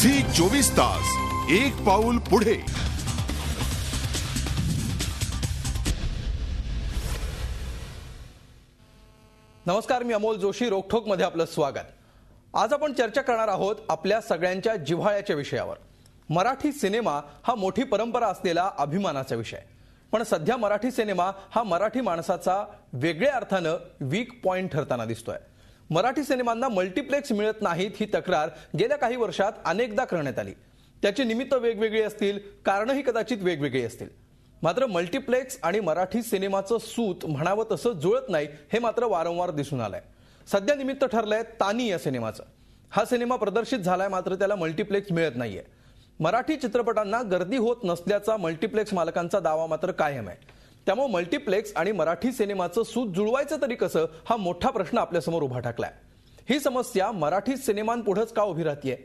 Zee चोवीस तास एक पाऊल पुढे नमस्कार मी अमोल जोशी रोखोक मध्ये आपलं स्वागत आज आपण चर्चा करणार आहोत आपल्या सगळ्यांच्या जिव्हाळ्याच्या विषयावर मराठी सिनेमा हा मोठी परंपरा असलेला अभिमानाचा विषय पण सध्या मराठी सिनेमा हा मराठी माणसाचा वेगळ्या अर्थानं वीक पॉइंट ठरताना दिसतोय मराठी सिनेमांना मल्टिप्लेक्स मिळत नाहीत ही तक्रार गेल्या काही वर्षात अनेकदा करण्यात आली त्याची निमित्त वेगवेगळी असतील कारणही कदाचित वेगवेगळी असतील मात्र मल्टिप्लेक्स आणि मराठी सिनेमाचं सूत म्हणावं तसं जुळत नाही हे मात्र वारंवार दिसून आलंय सध्या निमित्त ठरलंय तानी या सिनेमाचं हा सिनेमा प्रदर्शित झालाय मात्र त्याला मल्टिप्लेक्स मिळत नाहीये मराठी चित्रपटांना गर्दी होत नसल्याचा मल्टिप्लेक्स मालकांचा दावा मात्र कायम आहे त्यामुळे मल्टीप्लेक्स आणि मराठी सिनेमाचं सूत जुळवायचं तरी कसं हा मोठा प्रश्न आपल्यासमोर उभा ठाकलाय ही समस्या मराठी सिनेमांपुढंच का उभी राहतीये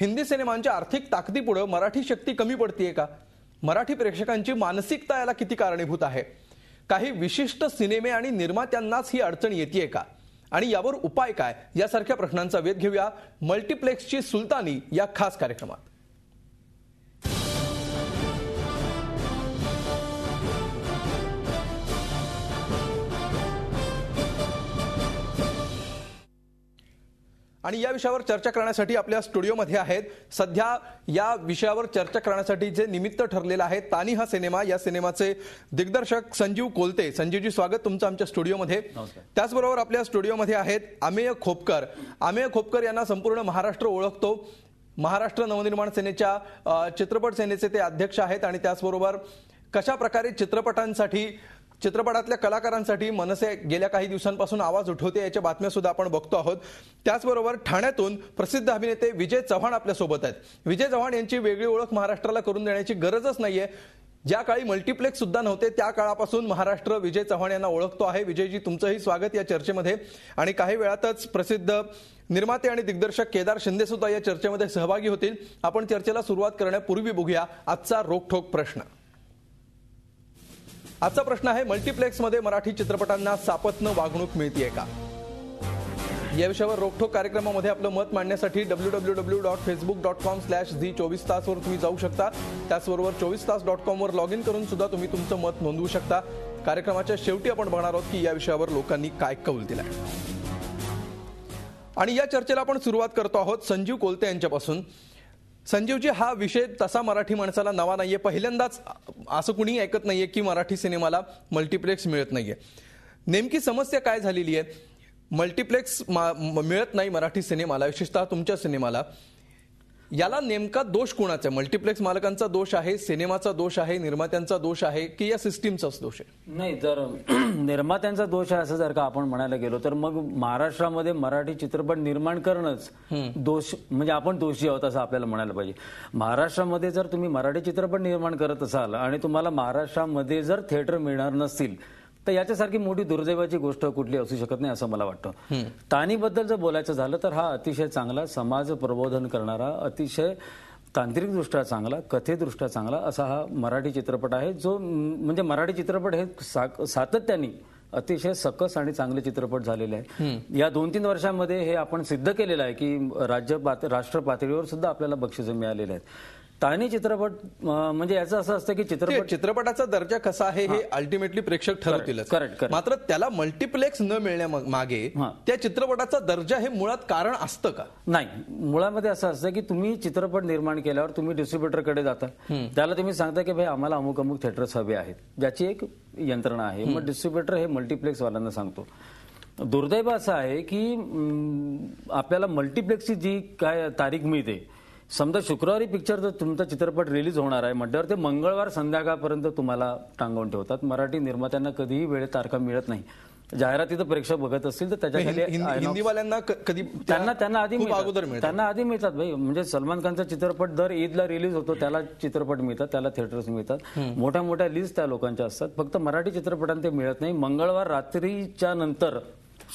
हिंदी सिनेमांच्या आर्थिक ताकदीपुढं मराठी शक्ती कमी पडतीये का मराठी प्रेक्षकांची मानसिकता याला किती कारणीभूत आहे काही विशिष्ट सिनेमे आणि निर्मात्यांनाच ही अडचण येते का आणि यावर उपाय काय यासारख्या प्रश्नांचा वेध घेऊया मल्टीप्लेक्सची सुलतानी या खास कार्यक्रमात आणि या विषयावर चर्चा करण्यासाठी आपल्या स्टुडिओमध्ये आहेत सध्या या विषयावर चर्चा करण्यासाठी जे निमित्त ठरलेलं आहे तानी हा सिनेमा या सिनेमाचे दिग्दर्शक संजीव कोलते संजीवजी स्वागत तुमचं आमच्या स्टुडिओमध्ये त्याचबरोबर आपल्या स्टुडिओमध्ये आहेत अमेय खोपकर अमेय खोपकर यांना संपूर्ण महाराष्ट्र ओळखतो महाराष्ट्र नवनिर्माण सेनेच्या चित्रपट सेनेचे ते अध्यक्ष आहेत आणि त्याचबरोबर कशा प्रकारे चित्रपटांसाठी चित्रपटातल्या कलाकारांसाठी मनसे गेल्या काही दिवसांपासून आवाज उठवते याच्या बातम्या सुद्धा आपण बघतो आहोत त्याचबरोबर ठाण्यातून प्रसिद्ध अभिनेते विजय चव्हाण आपल्यासोबत आहेत विजय चव्हाण यांची वेगळी ओळख महाराष्ट्राला करून देण्याची गरजच नाहीये ज्या काळी मल्टिप्लेक्स सुद्धा नव्हते त्या काळापासून महाराष्ट्र विजय चव्हाण यांना ओळखतो आहे विजयजी तुमचंही स्वागत या चर्चेमध्ये आणि काही वेळातच प्रसिद्ध निर्माते आणि दिग्दर्शक केदार शिंदे सुद्धा या चर्चेमध्ये सहभागी होतील आपण चर्चेला सुरुवात करण्यापूर्वी बघूया आजचा रोखोक प्रश्न आजचा प्रश्न आहे मल्टीप्लेक्समध्ये मराठी चित्रपटांना सापत्न वागणूक मिळतीये का या विषयावर रोखोक कार्यक्रमामध्ये आपलं मत मांडण्यासाठी W W W dot Facebook dot com slash Zee चोवीस तासवर तुम्ही जाऊ शकता त्याचबरोबर चोवीस तास डॉट कॉमवर लॉग इन करून सुद्धा तुम्ही तुमचं मत नोंदवू शकता कार्यक्रमाच्या शेवटी आपण बघणार आहोत की या विषयावर लोकांनी काय कौल दिलाय आणि या चर्चेला आपण सुरुवात करतो आहोत संजीव कोलते यांच्यापासून संजीवजी हा विषय तसा मराठी माणसाला नवा नाहीये पहिल्यांदाच असं कुणी ऐकत नाहीये की मराठी सिनेमाला मल्टिप्लेक्स मिळत नाहीये नेमकी समस्या काय झालेली आहे मल्टिप्लेक्स मिळत नाही मराठी सिनेमाला विशेषतः तुमच्या सिनेमाला याला नेमका दोष कोणाचा आहे मल्टिप्लेक्स मालकांचा दोष आहे सिनेमाचा दोष आहे निर्मात्यांचा दोष आहे की या सिस्टीमचाच दोष आहे नाही जर निर्मात्यांचा दोष आहे असं जर का आपण म्हणायला गेलो तर मग महाराष्ट्रामध्ये मराठी चित्रपट निर्माण करणंच दोष म्हणजे आपण दोषी आहोत असं आपल्याला म्हणायला पाहिजे महाराष्ट्रामध्ये जर तुम्ही मराठी चित्रपट निर्माण करत असाल आणि तुम्हाला महाराष्ट्रामध्ये जर थिएटर मिळणार नसतील तर याच्यासारखी मोठी दुर्दैवाची गोष्ट कुठली असू शकत नाही असं मला वाटतं ताणीबद्दल जर बोलायचं झालं तर हा अतिशय चांगला समाज प्रबोधन करणारा अतिशय तांत्रिकदृष्ट्या चांगला कथेदृष्ट्या चांगला असा हा मराठी चित्रपट आहे जो म्हणजे मराठी चित्रपट हे सातत्याने अतिशय सकस आणि चांगले चित्रपट झालेले आहेत या दोन तीन वर्षांमध्ये हे आपण सिद्ध केलेलं आहे की राज्य राष्ट्र पातळीवर सुद्धा आपल्याला बक्षिसं मिळालेले आहेत ताणी चित्रपट म्हणजे याचं असं असतं की चित्रपट चित्रपटाचा दर्जा कसा आहे हे अल्टिमेटली प्रेक्षक ठरवतील मात्र त्याला मल्टिप्लेक्स न मिळण्यामागे त्या चित्रपटाचा दर्जा हे मुळात कारण असतं का नाही मुळामध्ये असं असतं की तुम्ही चित्रपट निर्माण केल्यावर तुम्ही डिस्ट्रीब्युटरकडे जाता त्याला तुम्ही सांगता की भाई आम्हाला अमुक अमुक थिएटर्स हवे आहेत ज्याची एक यंत्रणा आहे मग डिस्ट्रीब्युटर हे मल्टिप्लेक्सवाल्यांना सांगतो दुर्दैव असं आहे की आपल्याला मल्टिप्लेक्सची जी काय तारीख मिळते समजा शुक्रवारी पिक्चर जर तुमचा चित्रपट रिलीज होणार आहे म्हटल्यावर ते मंगळवार संध्याकाळपर्यंत तुम्हाला टांगून ठेवतात मराठी निर्मात्यांना कधीही वेळ तारखा मिळत नाही जाहिराती प्रेक्षक बघत असतील तर त्याच्या त्यांना आधी त्यांना आधी मिळतात भाई म्हणजे सलमान खानचा चित्रपट दर ईदला रिलीज होतो त्याला चित्रपट मिळतात त्याला थिएटर्स मिळतात मोठ्या मोठ्या लिस्ट त्या लोकांच्या असतात फक्त मराठी चित्रपटांना ते मिळत नाही मंगळवार रात्रीच्या नंतर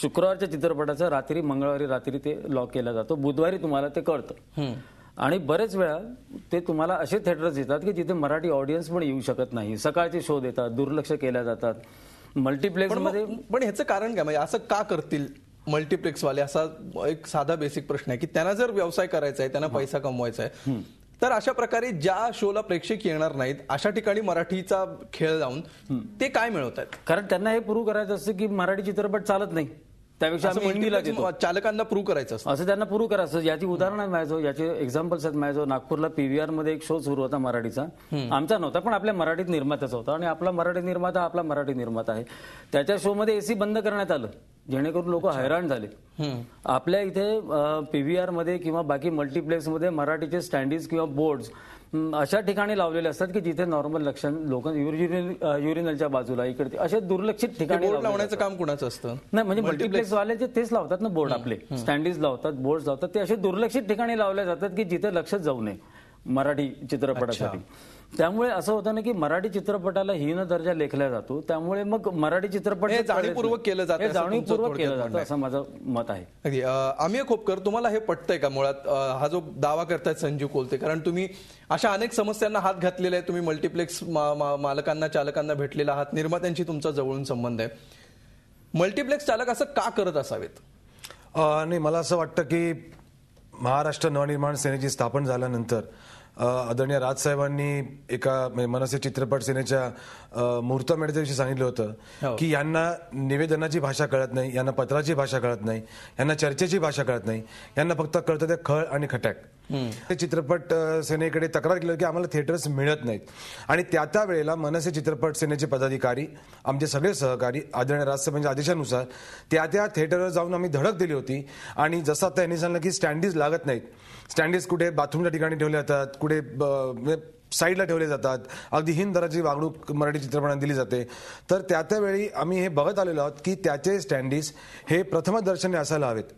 शुक्रवारच्या चित्रपटाचं रात्री मंगळवारी रात्री ते लॉक केला जातो बुधवारी तुम्हाला ते कळतं आणि बरेच वेळा ते तुम्हाला असे थिएटर्स येतात की जिथे मराठी ऑडियन्स पण येऊ शकत नाही सकाळचे शो देतात दुर्लक्ष केल्या जातात मल्टीप्लेक्स मध्ये पण ह्याचं कारण काय म्हणजे असं का करतील वाले असा एक साधा बेसिक प्रश्न आहे की त्यांना जर व्यवसाय करायचा आहे त्यांना पैसा कमवायचा आहे तर अशा प्रकारे ज्या शोला प्रेक्षक येणार नाहीत अशा ठिकाणी मराठीचा खेळ जाऊन ते काय मिळवतात कारण त्यांना हे प्रूव्ह करायचं असतं की मराठी चित्रपट चालत नाही त्यापेक्षा आम्ही हिंदीला देतो चालकांना प्रूव्ह करायचं असं त्यांना प्रूव्ह करायचं याची उदाहरण आहे माझ्याजवळ याचे एक्झाम्पल्स आहेत नागपूरला पीव्हीआर मध्ये एक शो सुरू होता मराठीचा आमचा नव्हता पण आपल्या मराठीत निर्मात्याचा होता आणि आपला मराठी निर्माता आपला मराठी निर्माता आहे त्याच्या शो मध्ये एसी बंद करण्यात आलं जेणेकरून लोक हैराण झाले आपल्या इथे पीव्हीआर मध्ये किंवा बाकी मल्टीप्लेक्स मध्ये मराठीचे स्टँडिस किंवा बोर्ड अशा ठिकाणी लावलेले असतात की जिथे नॉर्मल लक्षण लोक युरिनलच्या बाजूला इकडे असे दुर्लक्षित ठिकाणी लावण्याचं काम कुणाचं असतं नाही म्हणजे मल्टिप्लेक्स वाले जे तेच लावतात ना बोर्ड आपले स्टँडिस लावतात बोर्ड लावतात ते असे दुर्लक्षित ठिकाणी लावले जातात की जिथे लक्ष जाऊ नये मराठी चित्रपटासाठी त्यामुळे असं होतं ना की मराठी चित्रपटाला हीन दर्जा लेखला जातो त्यामुळे मग मराठी चित्रपट जाणीवपूर्वक केलं जातं जाणीवपूर्वक केलं जातं असं माझं मत आहे आम्ही खोपकर तुम्हाला हे पटतंय का मुळात हा जो दावा करताय संजीव कोलते कारण तुम्ही अशा अनेक समस्यांना हात घातलेला आहे तुम्ही मल्टिप्लेक्स मालकांना चालकांना भेटलेला आहात निर्मात्यांशी तुमचा जवळून संबंध आहे मल्टिप्लेक्स चालक असं का करत असावेत नाही मला असं वाटतं की महाराष्ट्र नवनिर्माण सेनेची स्थापन झाल्यानंतर आदरणीय राजसाहेबांनी एका म्हणजे मनसे चित्रपट सेनेच्या विषयी सांगितलं होतं हो. की यांना निवेदनाची भाषा कळत नाही यांना पत्राची भाषा कळत नाही यांना चर्चेची भाषा कळत नाही यांना फक्त कळतं ते खळ आणि खटॅक ते चित्रपट सेनेकडे तक्रार केली की आम्हाला थिएटर्स मिळत नाहीत आणि त्या त्या वेळेला मनसे चित्रपट सेनेचे पदाधिकारी आमचे सगळे सहकारी आदरणीय म्हणजे आदेशानुसार त्या त्या थिएटरवर जाऊन आम्ही धडक दिली होती आणि जसं आता यांनी सांगितलं की स्टँडीज लागत नाहीत स्टँडीज कुठे बाथरूमच्या ठिकाणी ठेवल्या जातात कुठे म्हणजे साईडला ठेवले जातात अगदी हिंद दराची वागणूक मराठी चित्रपटात दिली जाते तर त्या त्यावेळी आम्ही हे बघत आलेलो आहोत की त्याचे स्टँडीज हे प्रथमदर्शनी असायला हवेत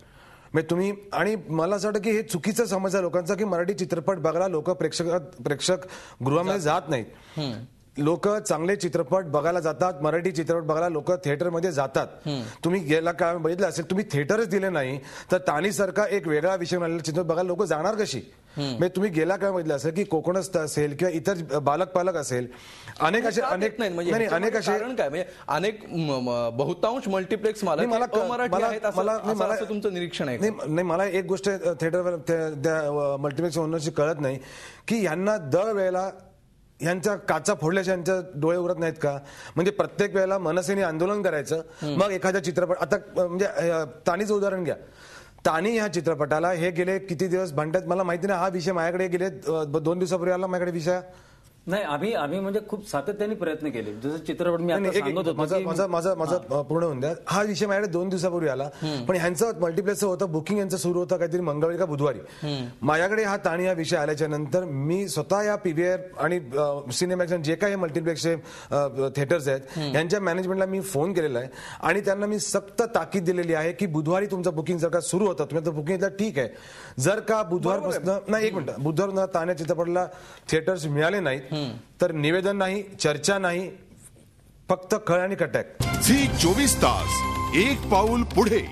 मग म्हणजे तुम्ही आणि मला असं वाटतं की हे चुकीचं समज आहे लोकांचा की मराठी चित्रपट बघायला लोक प्रेक्षक प्रेक्षक गृहामध्ये जात नाहीत लोक चांगले चित्रपट बघायला जातात मराठी चित्रपट बघायला लोक थिएटरमध्ये जातात तुम्ही गेला काय बघितलं असेल तुम्ही थिएटरच दिले नाही तर तानी सारखा एक वेगळा विषय चित्रपट बघायला लोक जाणार कशी म्हणजे तुम्ही गेला काय म्हटलं असेल की कोकणस्थ असेल किंवा इतर बालक पालक असेल अनेक असे अनेक म्हणजे नाही अनेक असे काय म्हणजे अनेक बहुतांश मल्टिप्लेक्स मला मला तुमचं निरीक्षण आहे नाही मला एक गोष्ट थिएटर मल्टीप्लेक्स मल्टिप्लेक्स कळत नाही की यांना दरवेळेला यांच्या काचा फोडल्याशिवाय यांच्या डोळे उरत नाहीत का म्हणजे प्रत्येक वेळेला मनसेने आंदोलन करायचं मग एखाद्या चित्रपट आता म्हणजे तानीचं उदाहरण घ्या ताने या चित्रपटाला हे गेले किती दिवस भांडत मला माहिती नाही हा विषय माझ्याकडे गेले दोन दिवसापूर्वी आला माझ्याकडे विषय नाही आम्ही आम्ही म्हणजे खूप सातत्याने प्रयत्न केले जसं चित्रपट मी माझा माझा माझा पूर्ण होऊन द्या हा विषय माझ्याकडे दोन दिवसापूर्वी आला पण ह्यांचं मल्टिप्लेक्सचं होतं बुकिंग यांचं सुरू होतं काहीतरी मंगळवारी का बुधवारी माझ्याकडे हा ताणी हा विषय आल्याच्या नंतर मी स्वतः या पीव्हीआर आणि सिनेमॅक्स जे काही मल्टिप्लेक्स थिएटर्स आहेत यांच्या मॅनेजमेंटला मी फोन केलेला आहे आणि त्यांना मी सक्त ताकीद दिलेली आहे की बुधवारी तुमचं बुकिंग जर का सुरू होतं तुम्ही तर बुकिंग ठीक आहे जर का बुधवारपासून नाही एक मिनिट बुधवार ताण्या चित्रपटला थिएटर्स मिळाले नाहीत तर निवेदन नाही चर्चा नाही फक्त कळ आणि कटॅक झी चोवीस तास एक पाऊल पुढे